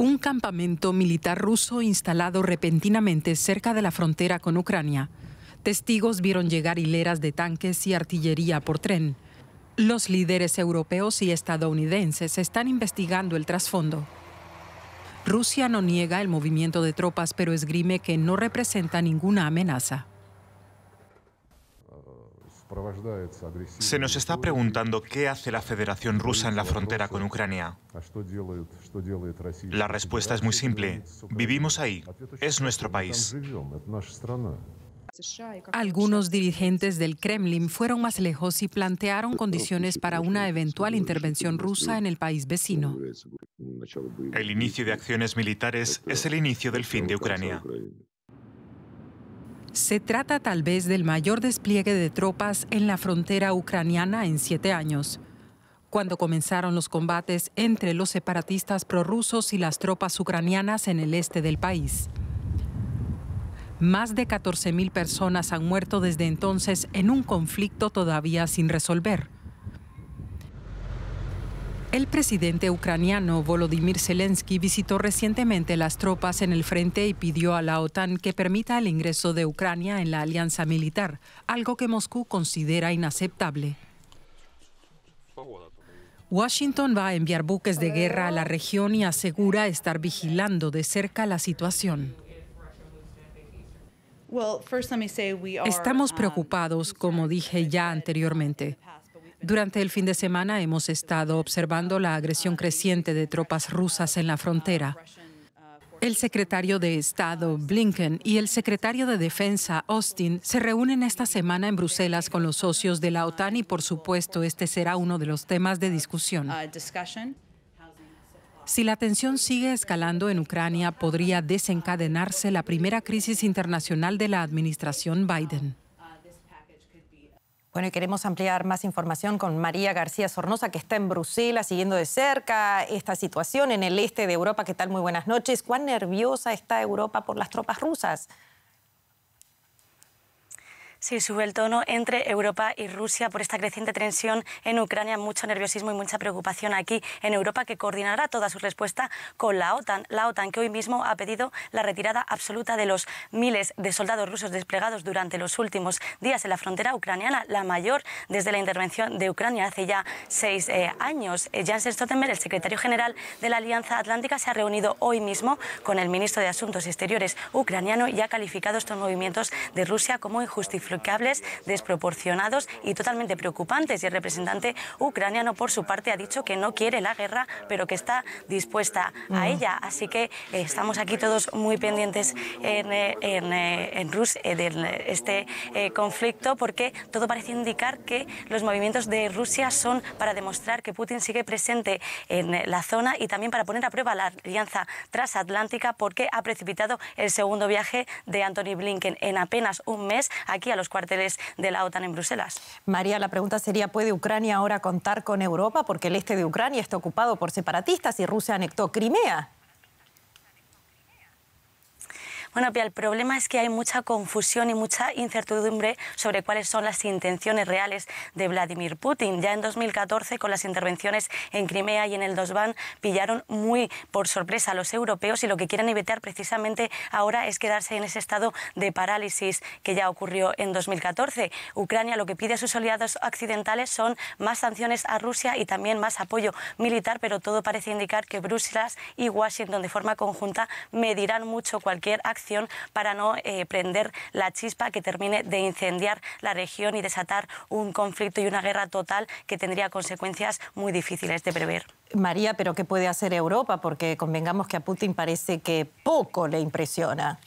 un campamento militar ruso instalado repentinamente cerca de la frontera con Ucrania. Testigos vieron llegar hileras de tanques y artillería por tren. Los líderes europeos y estadounidenses están investigando el trasfondo. Rusia no niega el movimiento de tropas, pero esgrime que no representa ninguna amenaza. Se nos está preguntando qué hace la Federación Rusa en la frontera con Ucrania. La respuesta es muy simple. Vivimos ahí. Es nuestro país. Algunos dirigentes del Kremlin fueron más lejos y plantearon condiciones para una eventual intervención rusa en el país vecino. El inicio de acciones militares es el inicio del fin de Ucrania. Se trata tal vez del mayor despliegue de tropas en la frontera ucraniana en siete años. Cuando comenzaron los combates entre los separatistas prorrusos y las tropas ucranianas en el este del país. Más de 14.000 personas han muerto desde entonces en un conflicto todavía sin resolver. El presidente ucraniano Volodymyr Zelensky visitó recientemente las tropas en el frente y pidió a la OTAN que permita el ingreso de Ucrania en la alianza militar, algo que Moscú considera inaceptable. Washington va a enviar buques de guerra a la región y asegura estar vigilando de cerca la situación. Estamos um, preocupados, como dije ya anteriormente. Durante el fin de semana hemos estado observando la agresión creciente de tropas rusas en la frontera. El secretario de Estado Blinken y el secretario de Defensa Austin se reúnen esta semana en Bruselas con los socios de la OTAN y por supuesto este será uno de los temas de discusión. Uh, si la tensión sigue escalando en Ucrania, podría desencadenarse la primera crisis internacional de la administración Biden. Bueno, y queremos ampliar más información con María García Sornosa, que está en Bruselas siguiendo de cerca esta situación en el este de Europa. ¿Qué tal? Muy buenas noches. ¿Cuán nerviosa está Europa por las tropas rusas? Sí, sube el tono entre Europa y Rusia por esta creciente tensión en Ucrania, mucho nerviosismo y mucha preocupación aquí en Europa que coordinará toda su respuesta con la OTAN. La OTAN que hoy mismo ha pedido la retirada absoluta de los miles de soldados rusos desplegados durante los últimos días en la frontera ucraniana, la mayor desde la intervención de Ucrania hace ya seis eh, años. Eh, Jens Stoltenberg, el secretario general de la Alianza Atlántica, se ha reunido hoy mismo con el ministro de Asuntos Exteriores ucraniano y ha calificado estos movimientos de Rusia como injustificados desproporcionados y totalmente preocupantes. Y el representante ucraniano, por su parte, ha dicho que no quiere la guerra, pero que está dispuesta a mm. ella. Así que eh, estamos aquí todos muy pendientes en, eh, en, eh, de este conflicto, porque todo parece indicar que los movimientos de Rusia son para demostrar que Putin sigue presente en la zona y también para poner a prueba la alianza transatlántica, porque ha precipitado el segundo viaje de Anthony Blinken en apenas un mes aquí a los cuarteles de la OTAN en Bruselas. María, la pregunta sería, ¿puede Ucrania ahora contar con Europa? Porque el este de Ucrania está ocupado por separatistas y Rusia anectó Crimea. Bueno, Pia, el problema es que hay mucha confusión y mucha incertidumbre sobre cuáles son las intenciones reales de Vladimir Putin. Ya en 2014, con las intervenciones en Crimea y en el Dosban, pillaron muy por sorpresa a los europeos y lo que quieren evitar precisamente ahora es quedarse en ese estado de parálisis que ya ocurrió en 2014. Ucrania lo que pide a sus aliados occidentales son más sanciones a Rusia y también más apoyo militar, pero todo parece indicar que Bruselas y Washington de forma conjunta medirán mucho cualquier acción para no eh, prender la chispa que termine de incendiar la región y desatar un conflicto y una guerra total que tendría consecuencias muy difíciles de prever. María, pero ¿qué puede hacer Europa? Porque convengamos que a Putin parece que poco le impresiona.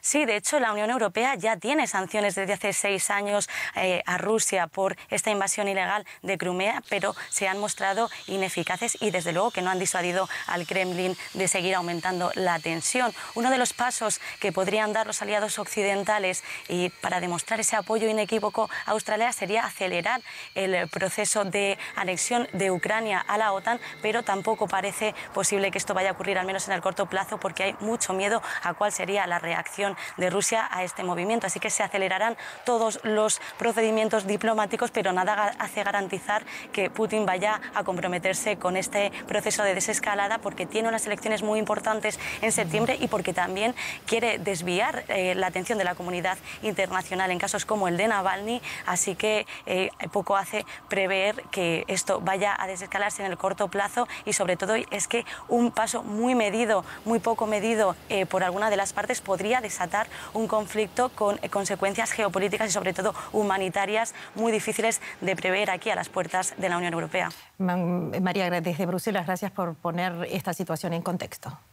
Sí, de hecho, la Unión Europea ya tiene sanciones desde hace seis años eh, a Rusia por esta invasión ilegal de Crimea, pero se han mostrado ineficaces y, desde luego, que no han disuadido al Kremlin de seguir aumentando la tensión. Uno de los pasos que podrían dar los aliados occidentales y para demostrar ese apoyo inequívoco a Australia sería acelerar el proceso de anexión de Ucrania a la OTAN, pero tampoco parece posible que esto vaya a ocurrir, al menos en el corto plazo, porque hay mucho miedo a cuál sería la reacción de Rusia a este movimiento. Así que se acelerarán todos los procedimientos diplomáticos, pero nada hace garantizar que Putin vaya a comprometerse con este proceso de desescalada porque tiene unas elecciones muy importantes en septiembre y porque también quiere desviar eh, la atención de la comunidad internacional en casos como el de Navalny. Así que eh, poco hace prever que esto vaya a desescalarse en el corto plazo y sobre todo es que un paso muy medido, muy poco medido eh, por alguna de las partes podría desaparecer un conflicto con eh, consecuencias geopolíticas y sobre todo humanitarias muy difíciles de prever aquí a las puertas de la Unión Europea. María, desde Bruselas, gracias por poner esta situación en contexto.